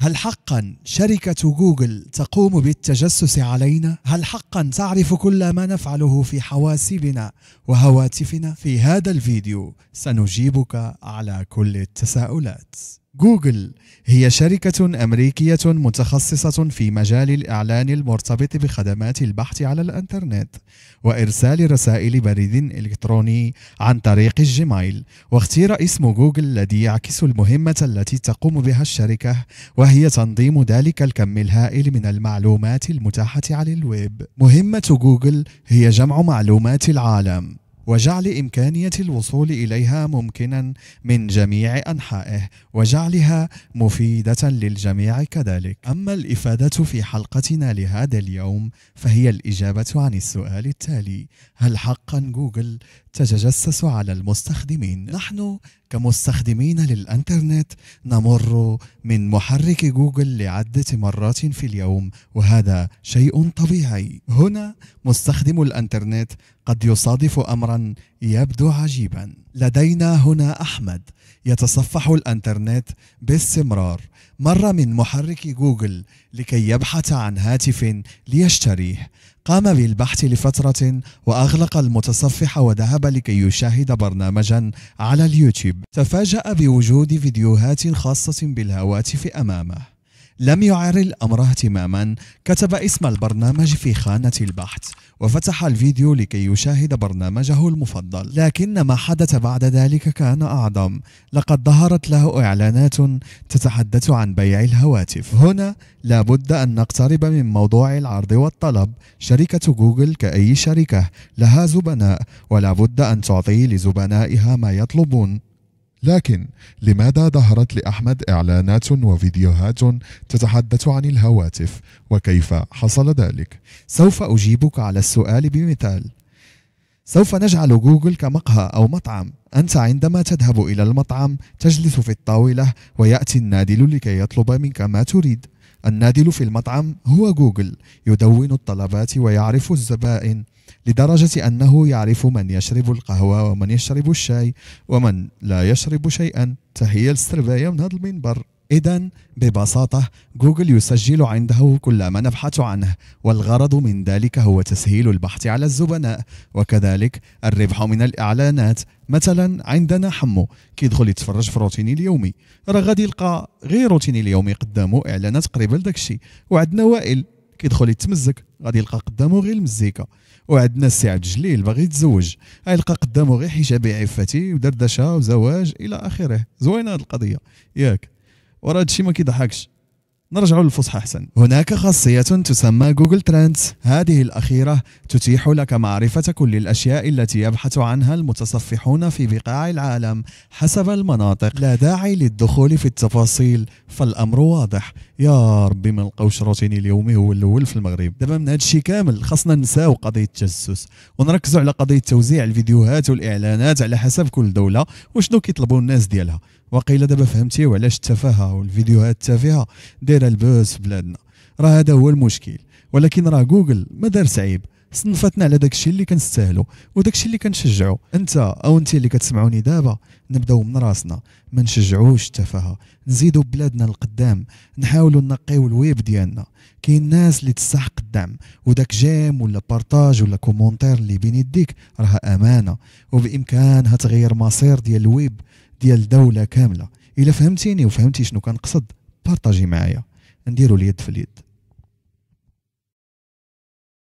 هل حقا شركة جوجل تقوم بالتجسس علينا؟ هل حقا تعرف كل ما نفعله في حواسيبنا وهواتفنا؟ في هذا الفيديو سنجيبك على كل التساؤلات جوجل هي شركة أمريكية متخصصة في مجال الإعلان المرتبط بخدمات البحث على الإنترنت وإرسال رسائل بريد إلكتروني عن طريق الجيميل واختير اسم جوجل الذي يعكس المهمة التي تقوم بها الشركة وهي تنظيم ذلك الكم الهائل من المعلومات المتاحة على الويب مهمة جوجل هي جمع معلومات العالم وجعل إمكانية الوصول إليها ممكنا من جميع أنحائه وجعلها مفيدة للجميع كذلك. أما الإفادة في حلقتنا لهذا اليوم فهي الإجابة عن السؤال التالي: هل حقا جوجل تتجسس على المستخدمين؟ نحن كمستخدمين للانترنت نمر من محرك جوجل لعده مرات في اليوم وهذا شيء طبيعي هنا مستخدم الانترنت قد يصادف امرا يبدو عجيبا لدينا هنا احمد يتصفح الانترنت باستمرار مر من محرك جوجل لكي يبحث عن هاتف ليشتريه قام بالبحث لفتره واغلق المتصفح وذهب لكي يشاهد برنامجا على اليوتيوب تفاجا بوجود فيديوهات خاصه بالهواتف امامه لم يعر الأمر اهتماما كتب اسم البرنامج في خانة البحث وفتح الفيديو لكي يشاهد برنامجه المفضل لكن ما حدث بعد ذلك كان أعظم لقد ظهرت له إعلانات تتحدث عن بيع الهواتف هنا لابد أن نقترب من موضوع العرض والطلب شركة جوجل كأي شركة لها زبناء ولابد أن تعطي لزبنائها ما يطلبون لكن لماذا ظهرت لأحمد إعلانات وفيديوهات تتحدث عن الهواتف وكيف حصل ذلك؟ سوف أجيبك على السؤال بمثال سوف نجعل جوجل كمقهى أو مطعم أنت عندما تذهب إلى المطعم تجلس في الطاولة ويأتي النادل لكي يطلب منك ما تريد النادل في المطعم هو جوجل يدون الطلبات ويعرف الزبائن لدرجة أنه يعرف من يشرب القهوة ومن يشرب الشاي ومن لا يشرب شيئا تهي السرباية من هذا المنبر إذا ببساطة جوجل يسجل عنده كل ما نبحث عنه والغرض من ذلك هو تسهيل البحث على الزبناء وكذلك الربح من الإعلانات مثلا عندنا حمو كيدخل يتفرج في روتيني اليومي راه غادي يلقى غير روتيني اليومي قدامه إعلانات قريبة لداكشي وعندنا وائل كيدخل يتمزك غادي يلقى قدامه غير المزيكا وعندنا السي عبد الجليل باغي يتزوج غيلقى قدامه غير حجابي عفتي ودردشه وزواج الى اخره زوينه هاد القضيه ياك وراه هادشي ما كيضحكش نرجعوا للفصحى احسن هناك خاصيه تسمى جوجل ترندز هذه الاخيره تتيح لك معرفه كل الاشياء التي يبحث عنها المتصفحون في بقاع العالم حسب المناطق لا داعي للدخول في التفاصيل فالامر واضح يا ربي من القوش روتيني اليومي هو الاول في المغرب دابا من هادشي كامل خاصنا نساو قضيه التجسس ونركزوا على قضيه توزيع الفيديوهات والاعلانات على حسب كل دوله وشنو كيطلبوا الناس ديالها وقيل دابا فهمتي وعلاش التفاهه والفيديوهات التافهه دايره البوس في بلادنا راه هذا هو المشكل ولكن راه جوجل ما دارت عيب صنفتنا على داكشي اللي كنستاهلو وداكشي اللي كنشجعو انت او انت اللي كتسمعوني دابا نبداو من راسنا ما نشجعوش التفاهه نزيدو بلادنا للقدام نحاولوا نقيو الويب ديالنا كاين الناس اللي تستحق الدعم وداك جيم ولا بارتاج ولا كومونتير اللي بين يديك راه امانه وبامكانها تغير مصير ديال الويب ديال دوله كامله الا فهمتيني وفهمتي شنو كنقصد بارطاجي معايا نديرو اليد في اليد